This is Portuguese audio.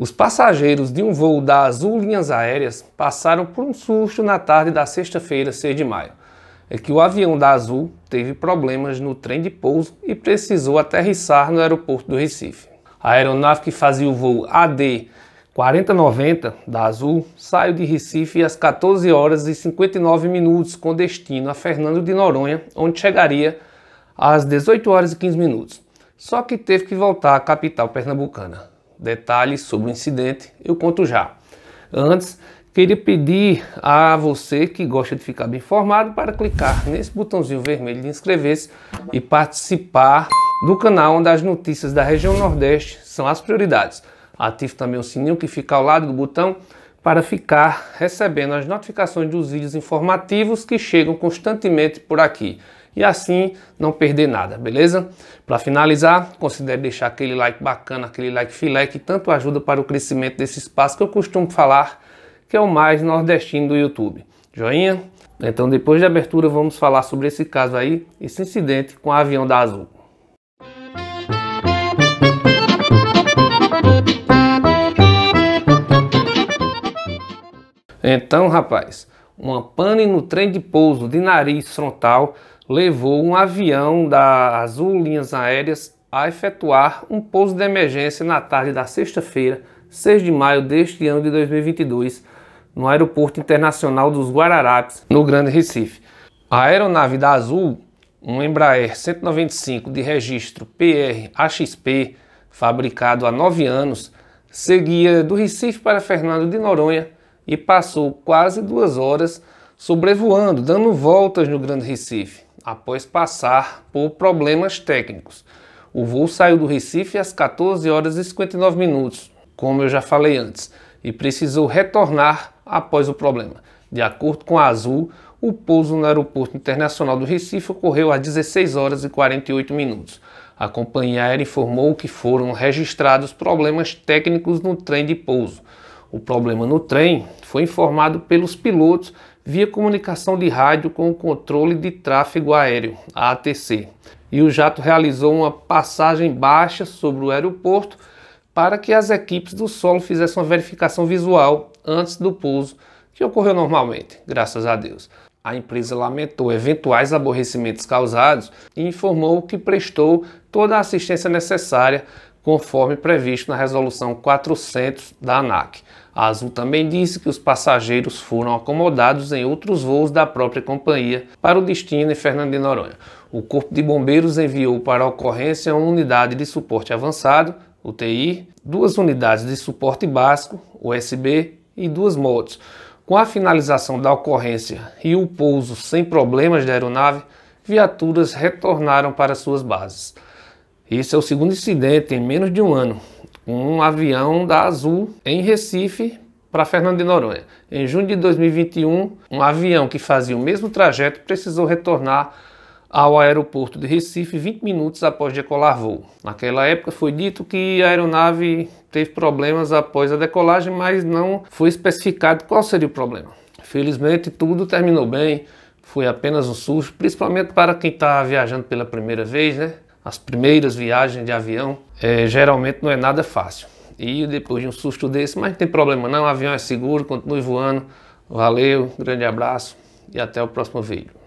Os passageiros de um voo da Azul Linhas Aéreas passaram por um susto na tarde da sexta-feira, 6 de maio. É que o avião da Azul teve problemas no trem de pouso e precisou aterrissar no aeroporto do Recife. A aeronave que fazia o voo AD 4090 da Azul saiu de Recife às 14 horas e 59 minutos com destino a Fernando de Noronha, onde chegaria às 18 horas e 15 minutos. Só que teve que voltar à capital pernambucana. Detalhes sobre o incidente eu conto já. Antes, queria pedir a você que gosta de ficar bem informado para clicar nesse botãozinho vermelho de inscrever-se e participar do canal onde as notícias da região Nordeste são as prioridades. Ative também o sininho que fica ao lado do botão para ficar recebendo as notificações dos vídeos informativos que chegam constantemente por aqui e assim não perder nada, beleza? Para finalizar, considere deixar aquele like bacana, aquele like filé que tanto ajuda para o crescimento desse espaço que eu costumo falar que é o mais nordestino do YouTube. Joinha? Então depois de abertura vamos falar sobre esse caso aí, esse incidente com o avião da Azul. Então, rapaz, uma pane no trem de pouso de nariz frontal levou um avião da Azul Linhas Aéreas a efetuar um pouso de emergência na tarde da sexta-feira, 6 de maio deste ano de 2022, no Aeroporto Internacional dos Guararapes, no Grande Recife. A aeronave da Azul, um Embraer 195 de registro PR-AXP, fabricado há nove anos, seguia do Recife para Fernando de Noronha e passou quase duas horas sobrevoando, dando voltas no Grande Recife após passar por problemas técnicos. O voo saiu do Recife às 14 horas e 59 minutos, como eu já falei antes, e precisou retornar após o problema. De acordo com a Azul, o pouso no Aeroporto Internacional do Recife ocorreu às 16 horas e 48 minutos. A companhia aérea informou que foram registrados problemas técnicos no trem de pouso. O problema no trem foi informado pelos pilotos via comunicação de rádio com o controle de tráfego aéreo, ATC. E o jato realizou uma passagem baixa sobre o aeroporto para que as equipes do solo fizessem uma verificação visual antes do pouso, que ocorreu normalmente, graças a Deus. A empresa lamentou eventuais aborrecimentos causados e informou que prestou toda a assistência necessária conforme previsto na Resolução 400 da ANAC. A Azul também disse que os passageiros foram acomodados em outros voos da própria companhia para o destino em Fernando de Noronha. O Corpo de Bombeiros enviou para a ocorrência uma unidade de suporte avançado, UTI, duas unidades de suporte básico, USB, e duas motos. Com a finalização da ocorrência e o pouso sem problemas da aeronave, viaturas retornaram para suas bases. Esse é o segundo incidente em menos de um ano. Um avião da Azul em Recife para Fernando de Noronha. Em junho de 2021, um avião que fazia o mesmo trajeto precisou retornar ao aeroporto de Recife 20 minutos após decolar voo. Naquela época foi dito que a aeronave teve problemas após a decolagem, mas não foi especificado qual seria o problema. Felizmente tudo terminou bem, foi apenas um susto, principalmente para quem está viajando pela primeira vez, né? as primeiras viagens de avião, é, geralmente não é nada fácil. E depois de um susto desse, mas não tem problema não, o avião é seguro, continue voando. Valeu, grande abraço e até o próximo vídeo.